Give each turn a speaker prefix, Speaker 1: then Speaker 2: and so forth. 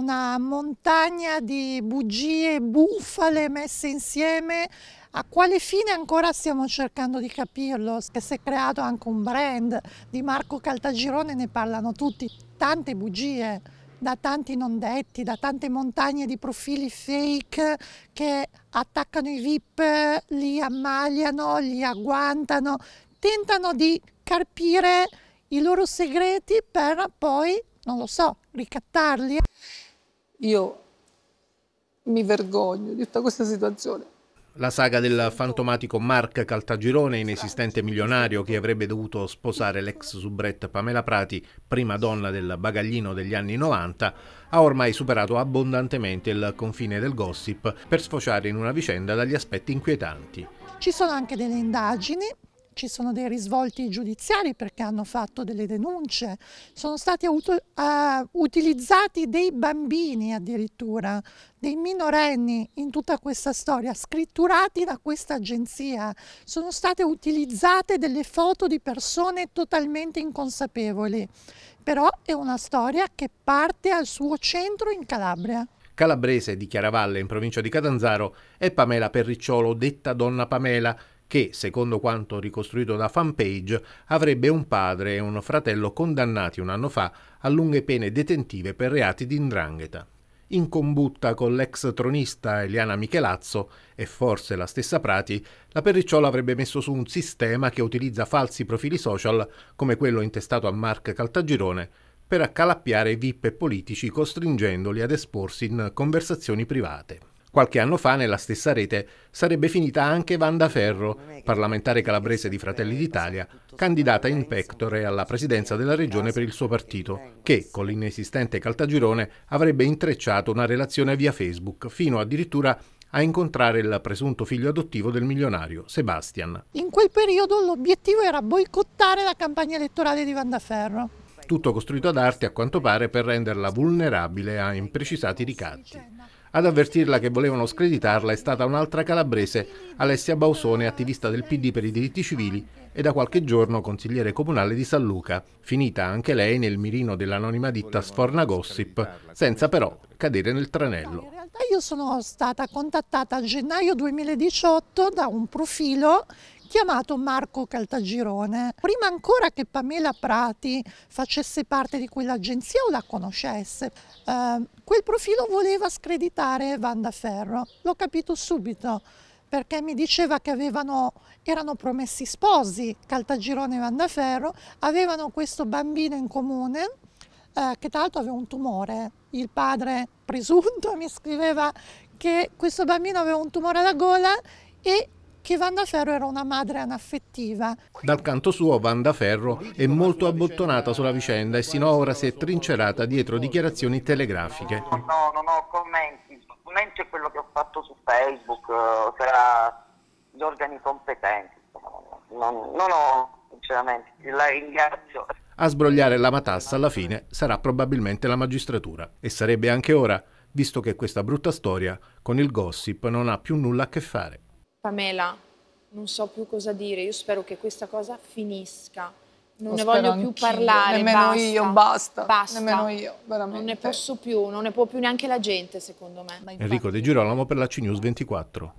Speaker 1: una montagna di bugie bufale messe insieme a quale fine ancora stiamo cercando di capirlo, che si è creato anche un brand, di Marco Caltagirone ne parlano tutti, tante bugie, da tanti non detti, da tante montagne di profili fake che attaccano i VIP, li ammaliano, li agguantano, tentano di carpire i loro segreti per poi, non lo so, ricattarli. Io mi vergogno di tutta questa situazione.
Speaker 2: La saga del fantomatico Mark Caltagirone, inesistente milionario che avrebbe dovuto sposare l'ex subretta Pamela Prati, prima donna del bagaglino degli anni 90, ha ormai superato abbondantemente il confine del gossip per sfociare in una vicenda dagli aspetti inquietanti.
Speaker 1: Ci sono anche delle indagini ci sono dei risvolti giudiziari perché hanno fatto delle denunce, sono stati auto, uh, utilizzati dei bambini addirittura, dei minorenni in tutta questa storia, scritturati da questa agenzia, sono state utilizzate delle foto di persone totalmente inconsapevoli, però è una storia che parte al suo centro in Calabria
Speaker 2: calabrese di Chiaravalle in provincia di Catanzaro è Pamela Perricciolo, detta Donna Pamela, che, secondo quanto ricostruito da fanpage, avrebbe un padre e un fratello condannati un anno fa a lunghe pene detentive per reati di indrangheta. In combutta con l'ex tronista Eliana Michelazzo e forse la stessa Prati, la Perricciola avrebbe messo su un sistema che utilizza falsi profili social come quello intestato a Mark Caltagirone per accalappiare VIP politici costringendoli ad esporsi in conversazioni private. Qualche anno fa nella stessa rete sarebbe finita anche Vanda Ferro, parlamentare calabrese di Fratelli d'Italia, candidata in pectore alla presidenza della regione per il suo partito, che con l'inesistente Caltagirone avrebbe intrecciato una relazione via Facebook, fino addirittura a incontrare il presunto figlio adottivo del milionario, Sebastian.
Speaker 1: In quel periodo l'obiettivo era boicottare la campagna elettorale di Vanda Ferro
Speaker 2: tutto costruito ad arte a quanto pare per renderla vulnerabile a imprecisati ricatti. Ad avvertirla che volevano screditarla è stata un'altra calabrese, Alessia Bausone, attivista del PD per i diritti civili e da qualche giorno consigliere comunale di San Luca, finita anche lei nel mirino dell'anonima ditta Sforna Gossip, senza però cadere nel tranello. In realtà
Speaker 1: io sono stata contattata a gennaio 2018 da un profilo chiamato Marco Caltagirone. Prima ancora che Pamela Prati facesse parte di quell'agenzia o la conoscesse, eh, quel profilo voleva screditare Vanda Ferro. L'ho capito subito perché mi diceva che avevano, erano promessi sposi Caltagirone e Vandaferro, avevano questo bambino in comune eh, che tra l'altro aveva un tumore. Il padre presunto mi scriveva che questo bambino aveva un tumore alla gola e che Vanda Ferro era una madre anaffettiva.
Speaker 2: Dal canto suo Vanda Ferro è molto abbottonata sulla vicenda e sino ad ora si è trincerata dietro dichiarazioni telegrafiche. No, non
Speaker 1: ho commenti, il è quello che ho fatto su Facebook, tra eh, gli organi competenti, non, non ho sinceramente, la ringrazio.
Speaker 2: A sbrogliare la matassa alla fine sarà probabilmente la magistratura e sarebbe anche ora, visto che questa brutta storia con il gossip non ha più nulla a che fare.
Speaker 1: Pamela, non so più cosa dire, io spero che questa cosa finisca. Non Lo ne voglio più parlare. Nemmeno basta, io, basta. basta. Nemmeno io, veramente. Non ne posso più, non ne può più neanche la gente, secondo me. Infatti...
Speaker 2: Enrico De Girolamo per la CNews 24.